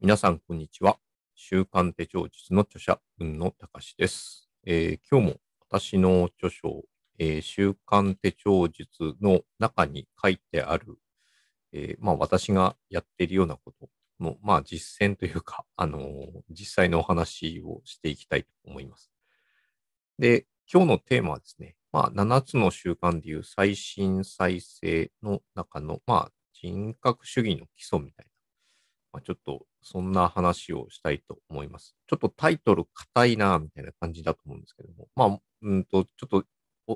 皆さん、こんにちは。週刊手帳術の著者、文野隆です、えー、今日も私の著書、えー、週刊手帳術の中に書いてある、えー、まあ、私がやっているようなことの、まあ、実践というか、あの実際のお話をしていきたいと思います。で、今日のテーマはですね、まあ、7つの習慣でいう最新再生の中の、まあ、人格主義の基礎みたいな、まあ、ちょっとそんな話をしたいと思います。ちょっとタイトル硬いな、みたいな感じだと思うんですけども、まあ、うんと、ちょっと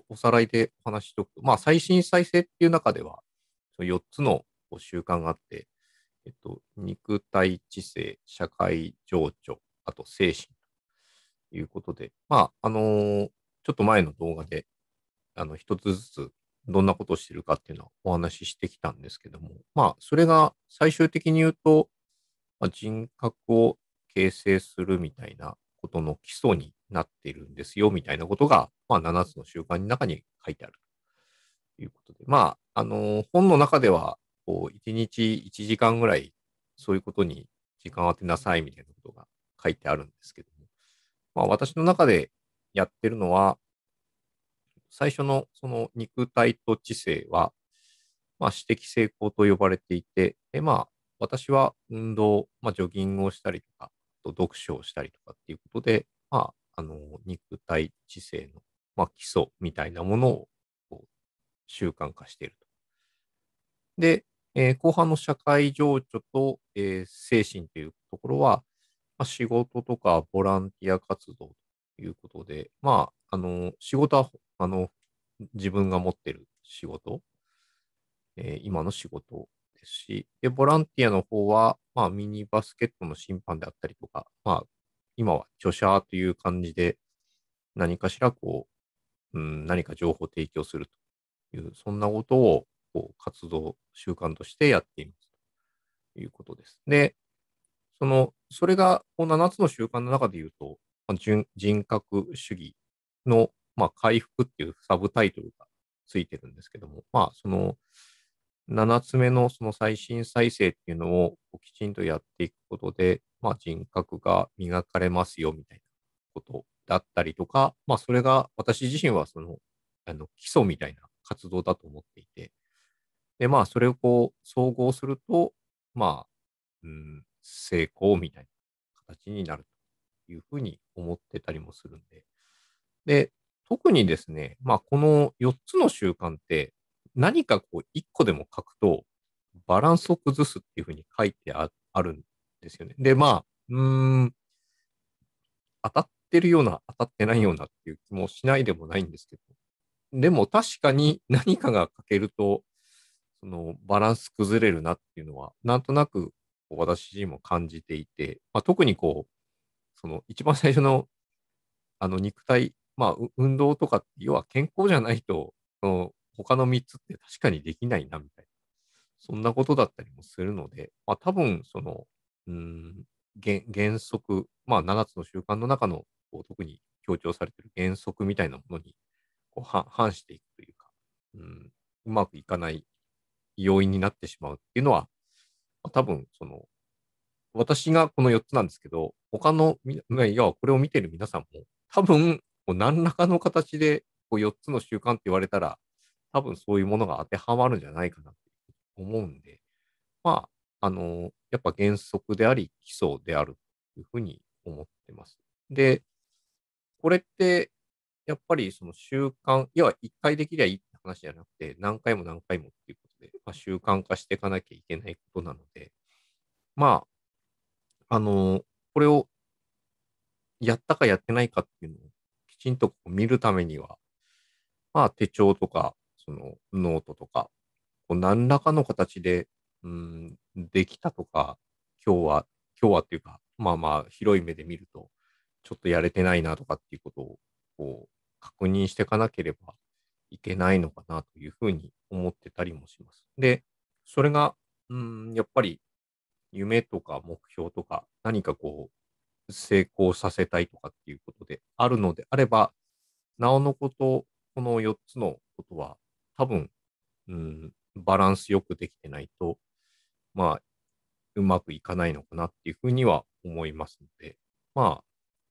おさらいでお話ししておくと、まあ、最新再生っていう中では、その4つの習慣があって、えっと、肉体知性、社会情緒、あと精神ということで、まあ、あのー、ちょっと前の動画で、あの、一つずつどんなことをしてるかっていうのはお話ししてきたんですけども、まあ、それが最終的に言うと、まあ、人格を形成するみたいなことの基礎になっているんですよ、みたいなことが、まあ、7つの習慣の中に書いてあるということで、まあ、あの、本の中では、こう、1日1時間ぐらい、そういうことに時間を当てなさい、みたいなことが書いてあるんですけども、まあ、私の中でやってるのは、最初のその肉体と知性は、まあ、私的成功と呼ばれていて、で、まあ、私は運動、まあ、ジョギングをしたりとか、と読書をしたりとかっていうことで、まあ、あの、肉体、知性の、まあ、基礎みたいなものをこう習慣化していると。で、えー、後半の社会情緒と、えー、精神というところは、まあ、仕事とかボランティア活動ということで、まあ、あの、仕事は、あの、自分が持っている仕事、えー、今の仕事ですし、で、ボランティアの方は、まあ、ミニバスケットの審判であったりとか、まあ、今は著者という感じで、何かしらこう、うん、何か情報を提供するという、そんなことをこう活動、習慣としてやっていますということです。で、その、それがこの7つの習慣の中で言うと、まあ、人人格主義の、まあ、回復っていうサブタイトルがついてるんですけども、まあ、その、7つ目のその最新再生っていうのをきちんとやっていくことで、まあ、人格が磨かれますよみたいなことだったりとか、まあ、それが私自身はそのあの基礎みたいな活動だと思っていて、で、まあ、それをこう、総合すると、まあ、うん、成功みたいな形になるというふうに思ってたりもするんで、で、特にですね、まあ、この4つの習慣って、何かこう一個でも書くとバランスを崩すっていうふうに書いてあるんですよね。で、まあ、うん、当たってるような、当たってないようなっていう気もしないでもないんですけど、でも確かに何かが書けると、そのバランス崩れるなっていうのは、なんとなく私自身も感じていて、まあ、特にこう、その一番最初のあの肉体、まあ、運動とかって要は健康じゃないと、その他の3つって確かにできないな、みたいな。そんなことだったりもするので、まあ多分、その、うん、原則、まあ7つの習慣の中のこう特に強調されてる原則みたいなものにこう反していくというか、うん、うまくいかない要因になってしまうっていうのは、まあ、多分、その、私がこの4つなんですけど、他の、要はこれを見てる皆さんも、多分、何らかの形でこう4つの習慣って言われたら、多分そういうものが当てはまるんじゃないかなと思うんで、まあ、あの、やっぱ原則であり、基礎であるというふうに思ってます。で、これって、やっぱりその習慣、要は一回できりゃいいって話じゃなくて、何回も何回もっていうことで、まあ、習慣化していかなきゃいけないことなので、まあ、あの、これをやったかやってないかっていうのをきちんと見るためには、まあ手帳とかそのノートとか、こう何らかの形で、うん、できたとか、今日は、今日はっていうか、まあまあ、広い目で見ると、ちょっとやれてないなとかっていうことを、こう、確認していかなければいけないのかなというふうに思ってたりもします。で、それが、うん、やっぱり夢とか目標とか何かこう成功させたいとかっていうことであるのであれば、なおのこと、この4つのことは多分、うん、バランスよくできてないと、まあ、うまくいかないのかなっていうふうには思いますので、ま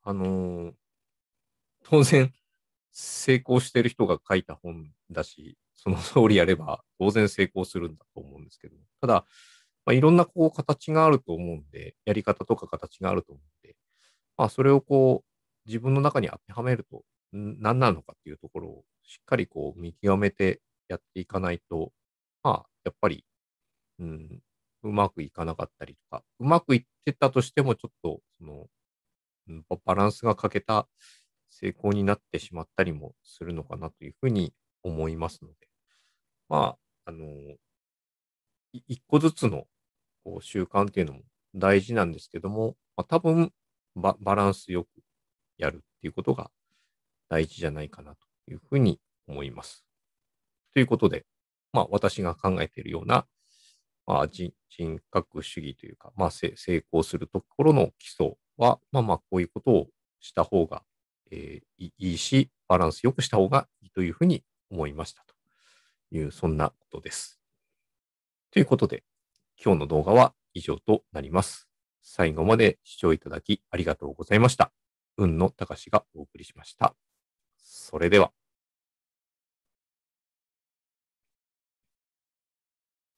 あ、あのー、当然、成功してる人が書いた本だし、その通りやれば当然成功するんだと思うんですけど、ただ、まあ、いろんなこう形があると思うんで、やり方とか形があると思うんで、まあ、それをこう、自分の中に当てはめると、何なのかっていうところをしっかりこう見極めてやっていかないと、まあ、やっぱり、うん、うまくいかなかったりとか、うまくいってたとしても、ちょっと、その、バランスが欠けた成功になってしまったりもするのかなというふうに思いますので、まあ、あの、一個ずつのこう習慣っていうのも大事なんですけども、まあ、多分バランスよくやるっていうことが大事じゃないかなというふうに思います。ということで、まあ、私が考えているような、まあ、人格主義というか、まあ、成功するところの基礎は、まあまあ、こういうことをした方が、えー、いいし、バランスよくした方がいいというふうに思いましたという、そんなことです。ということで、今日の動画は以上となります。最後まで視聴いただきありがとうございました。運の高しがお送りしました。それでは。